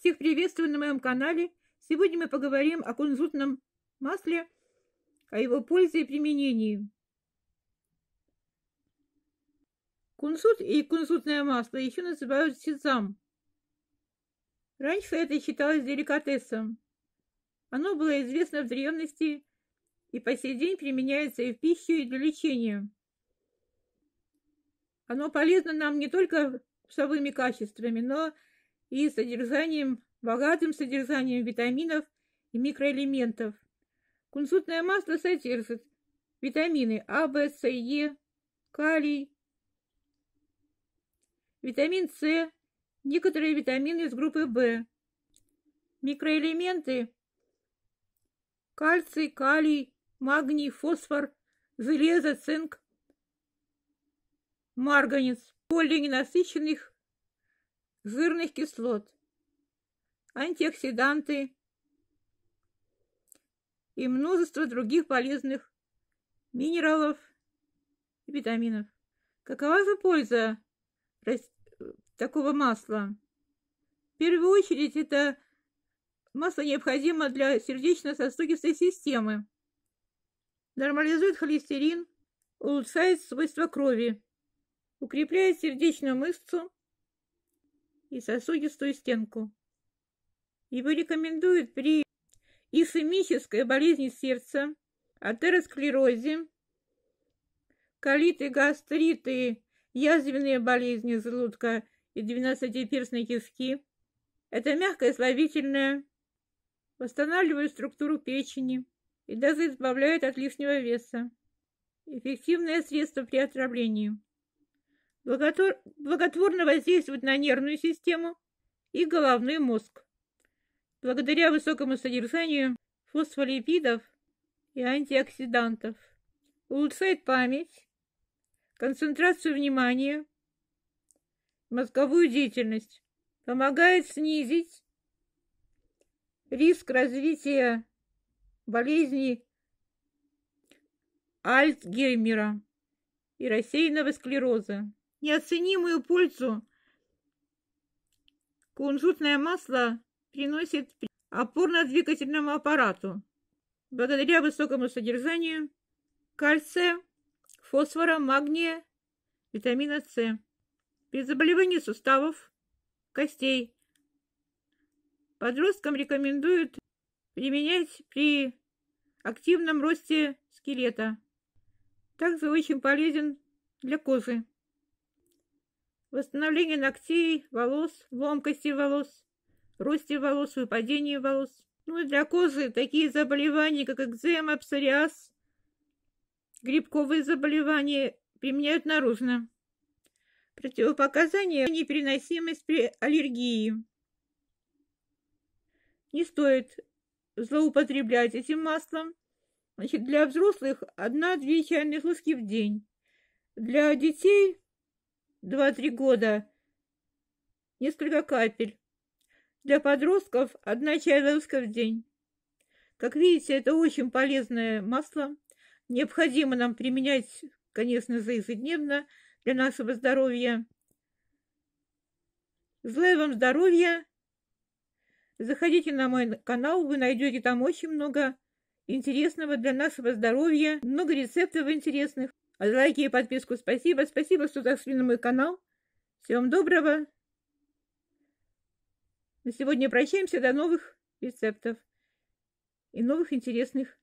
Всех приветствую на моем канале. Сегодня мы поговорим о кунжутном масле, о его пользе и применении. Кунжут и кунжутное масло еще называют сезам. Раньше это считалось деликатесом. Оно было известно в древности и по сей день применяется и в пищу, и для лечения. Оно полезно нам не только вкусовыми качествами, но и и содержанием, богатым содержанием витаминов и микроэлементов. Кунжутное масло содержит витамины А, В, С, Е, калий, витамин С, некоторые витамины из группы В, микроэлементы кальций, калий, магний, фосфор, железо, цинк, марганец. Более ненасыщенных жирных кислот, антиоксиданты и множество других полезных минералов и витаминов. Какова же польза такого масла? В первую очередь это масло необходимо для сердечно-сосудистой системы. Нормализует холестерин, улучшает свойства крови, укрепляет сердечную мышцу, и сосудистую стенку. Его рекомендуют при ишемической болезни сердца, атеросклерозе, колиты, гастриты, язвенные болезни желудка и двенадцатиперстной кишки. Это мягкое слабительное, восстанавливает структуру печени и даже избавляет от лишнего веса. Эффективное средство при отравлении благотворно воздействует на нервную систему и головной мозг. Благодаря высокому содержанию фосфолипидов и антиоксидантов улучшает память, концентрацию внимания, мозговую деятельность, помогает снизить риск развития болезни Альцгеймера и рассеянного склероза неоценимую пользу кунжутное масло приносит опорно-двигательному аппарату благодаря высокому содержанию кальция, фосфора, магния, витамина С. При заболевании суставов, костей подросткам рекомендуют применять при активном росте скелета. Также очень полезен для кожи восстановление ногтей, волос, ломкости волос, росте волос, выпадении волос. Ну и для кожи такие заболевания, как экзема, псориаз, грибковые заболевания применяют наружно. Противопоказания – непереносимость при аллергии. Не стоит злоупотреблять этим маслом. Значит, для взрослых 1-2 чайных ложки в день. Для детей два-три года, несколько капель. Для подростков одна чайная в день. Как видите, это очень полезное масло. Необходимо нам применять, конечно же, ежедневно для нашего здоровья. Желаю вам здоровья. Заходите на мой канал, вы найдете там очень много интересного для нашего здоровья, много рецептов интересных. А за лайки и подписку спасибо. Спасибо, что зашли на мой канал. Всем доброго. На сегодня прощаемся. До новых рецептов и новых интересных